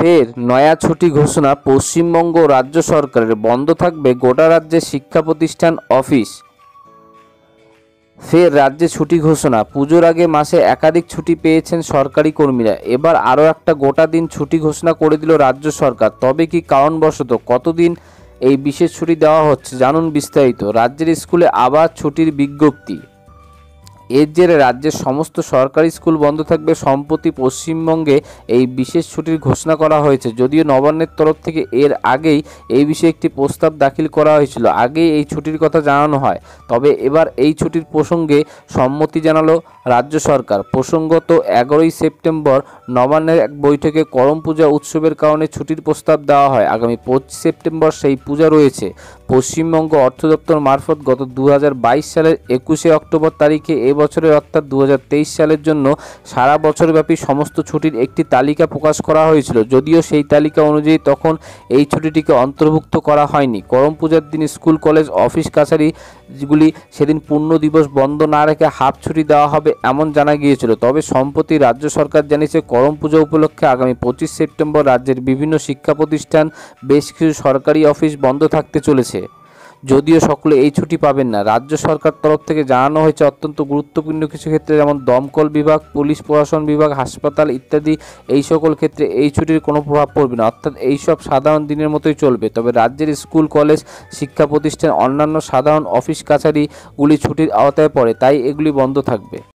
ফের নয়া ছুটি ঘোষণা পশ্চিমবঙ্গ রাজ্য সরকারের বন্ধ থাকবে গোটা রাজ্যে শিক্ষা প্রতিষ্ঠান অফিস ফের রাজ্যে ছুটি ঘোষণা পুজোর আগে মাসে একাধিক ছুটি পেয়েছেন সরকারি কর্মীরা এবার আরও একটা গোটা দিন ছুটি ঘোষণা করে দিল রাজ্য সরকার তবে কি কারণবশত কতদিন এই বিশেষ ছুটি দেওয়া হচ্ছে জানুন বিস্তারিত রাজ্যের স্কুলে আবার ছুটির বিজ্ঞপ্তি এর জেরে রাজ্যের সমস্ত সরকারি স্কুল বন্ধ থাকবে সম্প্রতি পশ্চিমবঙ্গে এই বিশেষ ছুটির ঘোষণা করা হয়েছে যদিও নবান্নের তরফ থেকে এর আগেই এই বিষয়ে একটি প্রস্তাব দাখিল করা হয়েছিল আগেই এই ছুটির কথা জানানো হয় তবে এবার এই ছুটির প্রসঙ্গে সম্মতি জানালো রাজ্য সরকার প্রসঙ্গত এগারোই সেপ্টেম্বর নবান্নের এক বৈঠকে করম পূজা উৎসবের কারণে ছুটির প্রস্তাব দেওয়া হয় আগামী পঁচিশ সেপ্টেম্বর সেই পূজা রয়েছে পশ্চিমবঙ্গ অর্থ দপ্তর মারফত গত দু সালের একুশে অক্টোবর তারিখে এবার বছরের অর্থাৎ দু সালের জন্য সারা বছরব্যাপী সমস্ত ছুটির একটি তালিকা প্রকাশ করা হয়েছিল যদিও সেই তালিকা অনুযায়ী তখন এই ছুটিটিকে অন্তর্ভুক্ত করা হয়নি করম পূজার দিন স্কুল কলেজ অফিস কাছারিগুলি সেদিন পূর্ণ দিবস বন্ধ না রেখে হাফ ছুটি দেওয়া হবে এমন জানা গিয়েছিল তবে সম্প্রতি রাজ্য সরকার জানিয়েছে করম পূজা উপলক্ষে আগামী পঁচিশ সেপ্টেম্বর রাজ্যের বিভিন্ন শিক্ষা প্রতিষ্ঠান বেশ কিছু সরকারি অফিস বন্ধ থাকতে চলেছে যদিও সকলে এই ছুটি পাবেন না রাজ্য সরকার তরফ থেকে জানানো হয়েছে অত্যন্ত গুরুত্বপূর্ণ কিছু ক্ষেত্রে যেমন দমকল বিভাগ পুলিশ প্রশাসন বিভাগ হাসপাতাল ইত্যাদি এই সকল ক্ষেত্রে এই ছুটির কোনো প্রভাব পড়বে না অর্থাৎ এইসব সাধারণ দিনের মতোই চলবে তবে রাজ্যের স্কুল কলেজ শিক্ষা প্রতিষ্ঠান অন্যান্য সাধারণ অফিস কাছারিগুলি ছুটির আওতায় পড়ে তাই এগুলি বন্ধ থাকবে